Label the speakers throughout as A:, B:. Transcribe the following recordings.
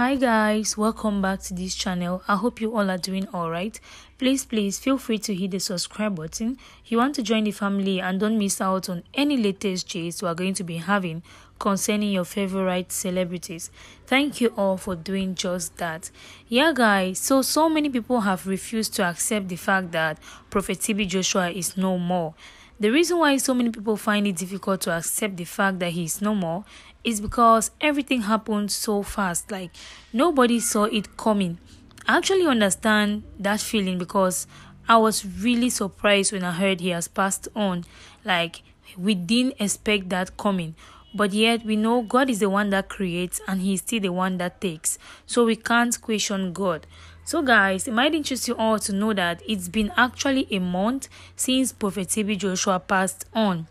A: hi guys welcome back to this channel i hope you all are doing all right please please feel free to hit the subscribe button if you want to join the family and don't miss out on any latest chase we're going to be having concerning your favorite celebrities thank you all for doing just that yeah guys so so many people have refused to accept the fact that prophet tb joshua is no more the reason why so many people find it difficult to accept the fact that he is no more is because everything happened so fast. Like nobody saw it coming. I actually understand that feeling because I was really surprised when I heard he has passed on. Like we didn't expect that coming. But yet we know God is the one that creates and He is still the one that takes. So we can't question God. So guys, it might interest you all to know that it's been actually a month since Prophet TB Joshua passed on.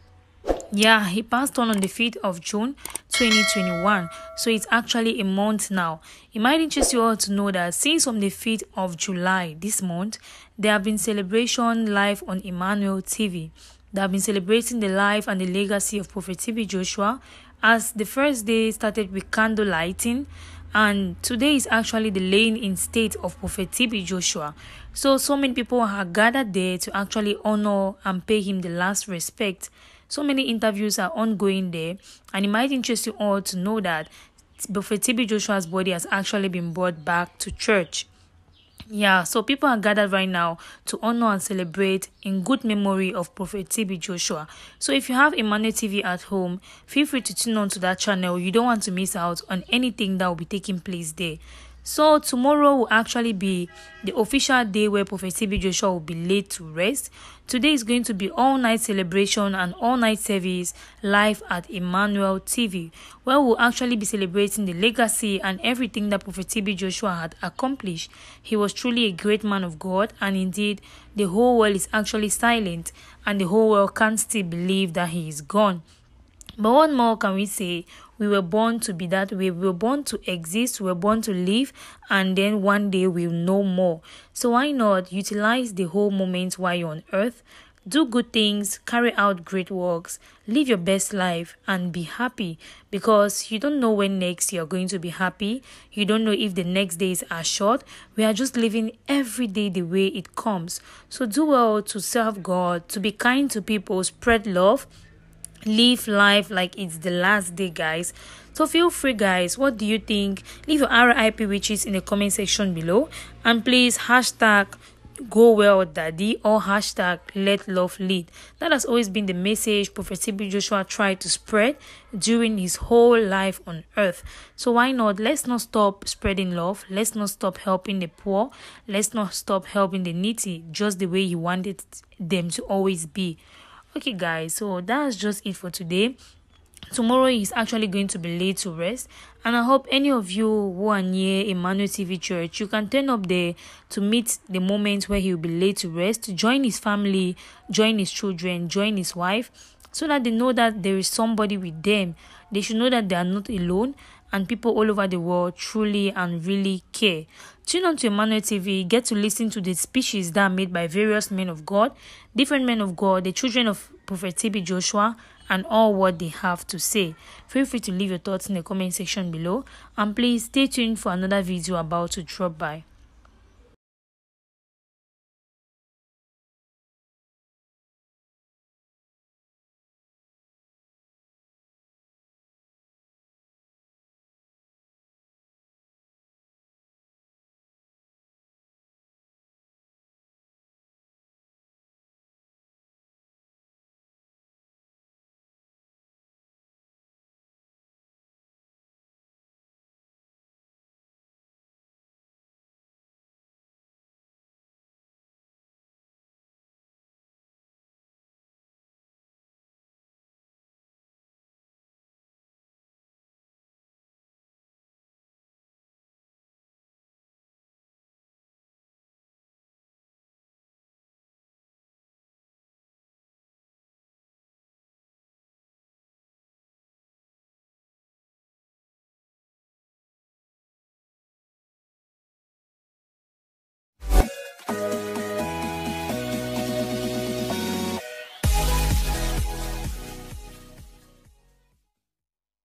A: Yeah, he passed on on the 5th of June 2021, so it's actually a month now. It might interest you all to know that since on the 5th of July this month, there have been celebration live on Emmanuel TV. They have been celebrating the life and the legacy of Prophet TB Joshua as the first day started with candle lighting and today is actually the laying in state of Prophet TB Joshua. So so many people are gathered there to actually honor and pay him the last respect. So many interviews are ongoing there, and it might interest you all to know that Buffet TB Joshua's body has actually been brought back to church. Yeah, so people are gathered right now to honor and celebrate in good memory of Prophet TB Joshua. So if you have Emmanuel TV at home, feel free to tune on to that channel. You don't want to miss out on anything that will be taking place there. So tomorrow will actually be the official day where Prophet CB Joshua will be laid to rest. Today is going to be all-night celebration and all-night service live at Emmanuel TV, where we'll actually be celebrating the legacy and everything that Prophet T.B. Joshua had accomplished. He was truly a great man of God, and indeed, the whole world is actually silent, and the whole world can't still believe that he is gone. But what more can we say we were born to be that We were born to exist, we were born to live, and then one day we'll know more. So why not utilize the whole moment while you're on earth? Do good things, carry out great works, live your best life, and be happy because you don't know when next you're going to be happy. You don't know if the next days are short. We are just living every day the way it comes. So, do well to serve God, to be kind to people, spread love live life like it's the last day guys so feel free guys what do you think leave your rip witches in the comment section below and please hashtag go well daddy or hashtag let love lead that has always been the message prophet cb joshua tried to spread during his whole life on earth so why not let's not stop spreading love let's not stop helping the poor let's not stop helping the needy just the way he wanted them to always be okay guys so that's just it for today tomorrow is actually going to be laid to rest and i hope any of you who are near emmanuel tv church you can turn up there to meet the moment where he will be laid to rest join his family join his children join his wife so that they know that there is somebody with them they should know that they are not alone and people all over the world truly and really care. Tune on to Emmanuel TV, get to listen to the speeches that are made by various men of God, different men of God, the children of Prophet TB Joshua, and all what they have to say. Feel free to leave your thoughts in the comment section below and please stay tuned for another video about to drop by.